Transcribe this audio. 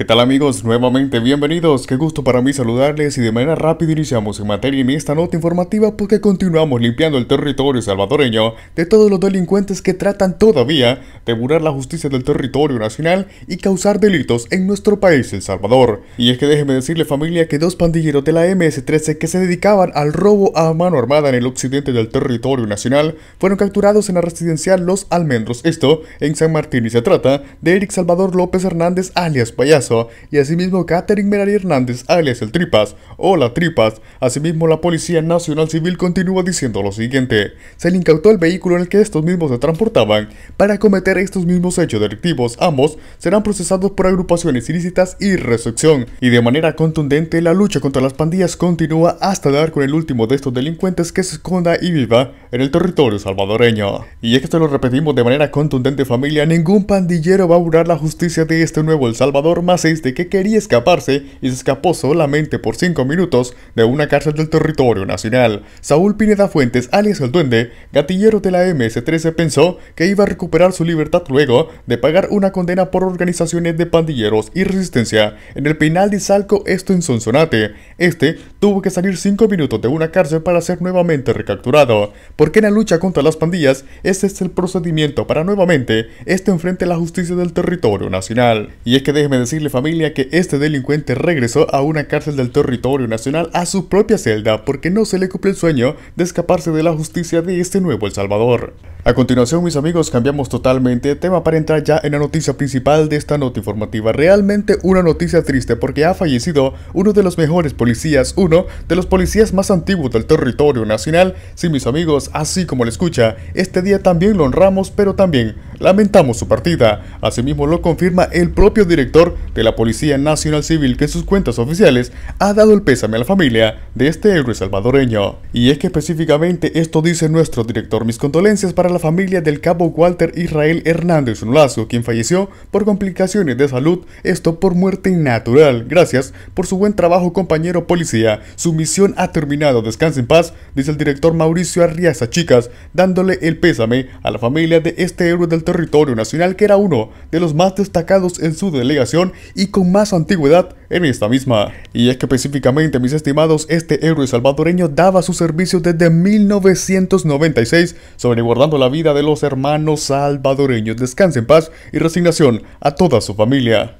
¿Qué tal amigos? Nuevamente bienvenidos, qué gusto para mí saludarles y de manera rápida iniciamos en materia en esta nota informativa porque continuamos limpiando el territorio salvadoreño de todos los delincuentes que tratan todavía de burlar la justicia del territorio nacional y causar delitos en nuestro país El Salvador. Y es que déjeme decirle familia que dos pandilleros de la MS-13 que se dedicaban al robo a mano armada en el occidente del territorio nacional fueron capturados en la residencial Los Almendros, esto en San Martín y se trata de Eric Salvador López Hernández alias Payaso y asimismo Catherine Merari Hernández, alias el Tripas, o la Tripas, asimismo la Policía Nacional Civil continúa diciendo lo siguiente, se le incautó el vehículo en el que estos mismos se transportaban para cometer estos mismos hechos delictivos, ambos serán procesados por agrupaciones ilícitas y recepción, y de manera contundente la lucha contra las pandillas continúa hasta dar con el último de estos delincuentes que se esconda y viva en el territorio salvadoreño. Y es que esto lo repetimos de manera contundente familia, ningún pandillero va a burlar la justicia de este nuevo El Salvador más de que quería escaparse y se escapó solamente por 5 minutos de una cárcel del territorio nacional. Saúl Pineda Fuentes, alias el Duende, gatillero de la MS-13, pensó que iba a recuperar su libertad luego de pagar una condena por organizaciones de pandilleros y resistencia en el penal de Salco, esto en Sonsonate. Este tuvo que salir 5 minutos de una cárcel para ser nuevamente recapturado, porque en la lucha contra las pandillas, este es el procedimiento para nuevamente este enfrente a la justicia del territorio nacional. Y es que déjeme decir familia que este delincuente regresó a una cárcel del territorio nacional a su propia celda porque no se le cumple el sueño de escaparse de la justicia de este nuevo El Salvador. A continuación mis amigos cambiamos totalmente tema para entrar ya en la noticia principal de esta nota informativa. Realmente una noticia triste porque ha fallecido uno de los mejores policías, uno de los policías más antiguos del territorio nacional. Sí mis amigos, así como le escucha, este día también lo honramos pero también lamentamos su partida. Asimismo lo confirma el propio director de la Policía Nacional Civil que en sus cuentas oficiales ha dado el pésame a la familia de este héroe salvadoreño. Y es que específicamente esto dice nuestro director. Mis condolencias para la familia del cabo Walter Israel Hernández Unolazo, quien falleció por complicaciones de salud, esto por muerte natural. Gracias por su buen trabajo, compañero policía. Su misión ha terminado. Descanse en paz, dice el director Mauricio Arriaza Chicas, dándole el pésame a la familia de este héroe del territorio nacional que era uno de los más destacados en su delegación y con más antigüedad en esta misma. Y es que específicamente, mis estimados, este héroe salvadoreño daba su servicio desde 1996, sobreguardando la vida de los hermanos salvadoreños. Descanse en paz y resignación a toda su familia.